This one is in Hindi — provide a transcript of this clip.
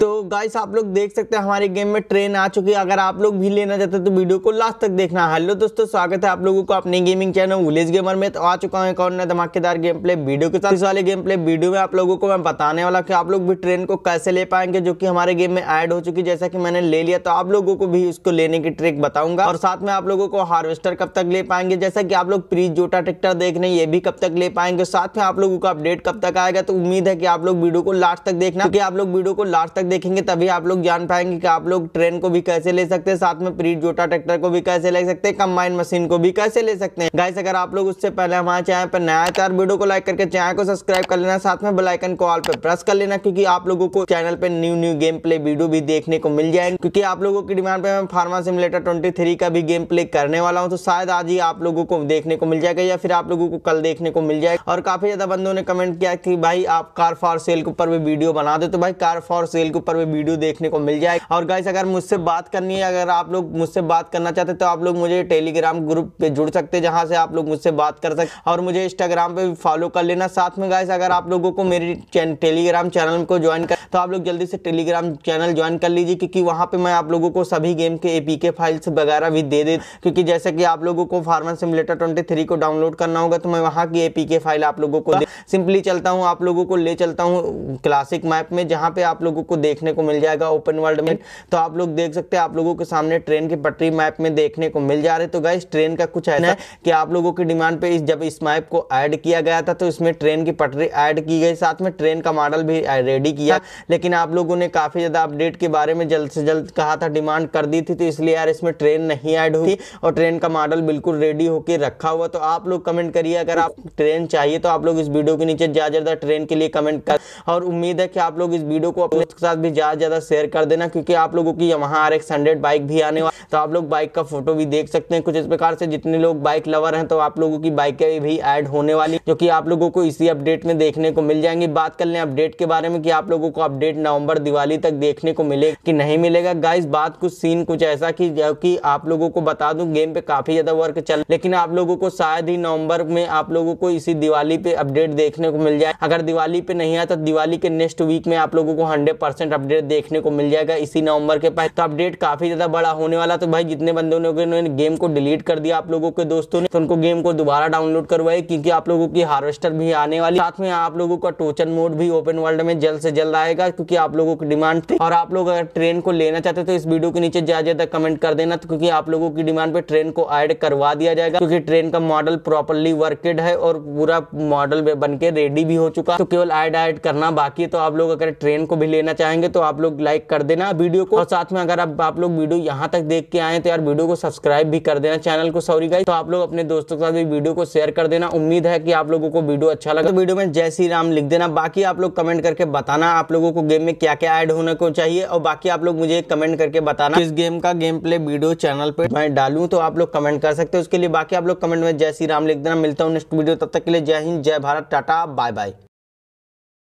तो गाइस आप लोग देख सकते हैं हमारे गेम में ट्रेन आ चुकी है अगर आप लोग भी लेना चाहते हैं तो वीडियो को लास्ट तक देखना हेलो दोस्तों स्वागत है आप लोगों को अपने गेमिंग चैनल विलेज गेमर में तो आ चुका हूँ एक और नया धमाकेदार गेम प्ले वीडियो के साथ इस वाले गेम प्ले वीडियो में आप लोगों को मैं बताने वाला कि आप लोग भी ट्रेन को कैसे ले पाएंगे जो की हमारे गेम में एड हो चुकी जैसा की मैंने ले लिया तो आप लोगों को भी उसको लेने की ट्रिक बताऊंगा और साथ में आप लोगों को हार्वेस्टर कब तक ले पाएंगे जैसा की आप लोग प्रीज जोटा ट्रेक्टर देख रहे हैं ये भी कब तक ले पाएंगे साथ में आप लोगों को अपडेट कब तक आएगा तो उम्मीद है की आप लोग वीडियो को लास्ट तक देखना की आप लोग वीडियो को लास्ट तक देखेंगे तभी आप लोग जान पाएंगे कि आप लोग ट्रेन को भी कैसे ले सकते हैं साथ में प्रीट जोटा ट्रैक्टर को भी कैसे ले सकते हैं कंबाइन मशीन को भी कैसे ले सकते हैं गाइस अगर आप लोग उससे पहले हमारे चैनल पर नया तार तो वीडियो को लाइक करके चैनल को सब्सक्राइब कर लेना साथ में बेलाइकन को ऑल पर प्रेस कर लेना क्योंकि आप लोगों को चैनल पर new new game play video भी देखने को मिल जाएंगे क्योंकि आप लोगों की डिमांड पर मैं फार्मा सिमुलेटर ट्वेंटी का भी गेम प्ले करने वाला हूँ तो शायद आज ही आप लोगों को देखने को मिल जाएगा या फिर आप लोगों को कल देखने को मिल जाएगा और काफी ज्यादा बंदों ने कमेंट किया कि भाई आप कार फॉर सेल के ऊपर भी वीडियो बना दो तो भाई कार फॉर सेल के ऊपर भी वीडियो देखने को मिल जाए और गाइस अगर मुझसे बात करनी है अगर आप लोग मुझसे बात करना चाहते तो आप लोग मुझे टेलीग्राम ग्रुप पे जुड़ सकते हैं जहाँ से आप लोग मुझसे बात कर सकते और मुझे इंस्टाग्राम पे भी फॉलो कर लेना साथ में गाइस अगर आप लोगों को मेरी टेलीग्राम चैनल को ज्वाइन कर तो आप लोग जल्दी से टेलीग्राम चैनल ज्वाइन कर लीजिए क्योंकि वहाँ पर मैं आप लोगों को सभी गेम के एपीके फाइल्स वगैरह भी दे दे क्योंकि जैसे कि आप लोगों को फार्मर सिमुलेटर 23 को डाउनलोड करना होगा तो मैं वहाँ की एपीके फाइल आप लोगों को सिंपली हाँ। चलता हूँ आप लोगों को ले चलता हूँ क्लासिक मैप में जहाँ पे आप लोगों को देखने को मिल जाएगा ओपन वर्ल्ड में तो आप लोग देख सकते हैं आप लोगों के सामने ट्रेन की पटरी मैप में देखने को मिल जा रहे तो गाइस ट्रेन का कुछ ऐसा कि आप लोगों की डिमांड पे इस जब इस मैप को ऐड किया गया था तो इसमें ट्रेन की पटरी ऐड की गई साथ में ट्रेन का मॉडल भी रेडी किया लेकिन आप लोगों ने काफ़ी ज़्यादा अपडेट के बारे में जल्द से जल्द कहा था डिमांड कर दी थी तो इसलिए यार इसमें ट्रेन नहीं ऐड हुई और ट्रेन का मॉडल बिल्कुल रेडी होकर रखा हुआ तो आप लोग कमेंट करिए अगर आप ट्रेन चाहिए तो आप लोग इस वीडियो के नीचे ज़्यादा ज़्यादा ट्रेन के लिए कमेंट कर और उम्मीद है कि आप लोग इस वीडियो को अपने साथ साथ भी ज़्यादा ज़्यादा शेयर कर देना क्योंकि आप लोगों की यहाँ आर एक्स हंड्रेड बाइक भी आने वाला तो आप लोग बाइक का फोटो भी देख सकते हैं कुछ इस प्रकार से जितने लोग बाइक लवर हैं तो आप लोगों की बाइकें भी ऐड होने वाली जो कि आप लोगों को इसी अपडेट में देखने को मिल जाएंगी बात कर लें अपडेट के बारे में कि आप लोगों को अपडेट नवंबर दिवाली तक देखने को मिले कि नहीं मिलेगा गाइस बात कुछ सीन कुछ ऐसा कि जो कि आप लोगों को बता दूं गेम पे काफी ज्यादा वर्क चल लेकिन आप लोगों को शायद ही नवंबर में आप लोगों को इसी दिवाली पे अपडेट देखने को मिल जाए अगर दिवाली पे नहीं आया तो दिवाली के नेक्स्ट वीक में आप लोगों को हंड्रेड परसेंट अपडेट देखने को मिल जाएगा इसी नवंबर के पास तो अपडेट काफी ज्यादा बड़ा होने वाला तो भाई जितने बंदों ने उन्होंने गेम को डिलीट कर दिया आप लोगों के दोस्तों ने तो उनको गेम को दोबारा डाउनलोड करवाए क्योंकि आप लोगों की हार्वेस्टर भी आने वाली साथ में आप लोगों का टोचन मोड भी ओपन वर्ल्ड में जल्द से जल्द आएगा क्योंकि आप लोगों की डिमांड थी और आप लोग अगर ट्रेन को लेना चाहते तो इस वीडियो के नीचे ज्यादा ज्यादा कमेंट कर देना तो क्योंकि आप लोगों की डिमांड पे ट्रेन को एड करवा दिया जाएगा क्योंकि ट्रेन का मॉडल प्रॉपरली वर्केड है और पूरा मॉडल बन के रेडी भी हो चुका तो केवल एड एड करना बाकी तो आप लोग अगर ट्रेन को भी लेना चाहें आएंगे तो आप लोग लाइक कर देना वीडियो को और साथ में अगर आप, आप लोग वीडियो यहाँ तक देख के आए तो यार वीडियो को सब्सक्राइब भी कर देना चैनल को सॉरी गाइज तो आप लोग अपने दोस्तों के साथ भी वीडियो को शेयर कर देना उम्मीद है कि आप लोगों को वीडियो अच्छा लगा तो वीडियो में जय श्री राम लिख देना बाकी आप लोग कमेंट करके बताना आप लोगों को गेम में क्या क्या एड होने को चाहिए और बाकी आप लोग मुझे कमेंट करके बताना इस गेम का गेम प्ले वीडियो चैनल पर मैं डालू तो आप लोग कमेंट कर सकते हो उसके लिए बाकी आप लोग कमेंट में जय श्री राम लिख देना मिलता हूँ नेक्स्ट वीडियो तब तक के लिए जय हिंद जय भारत टाटा बाय बाय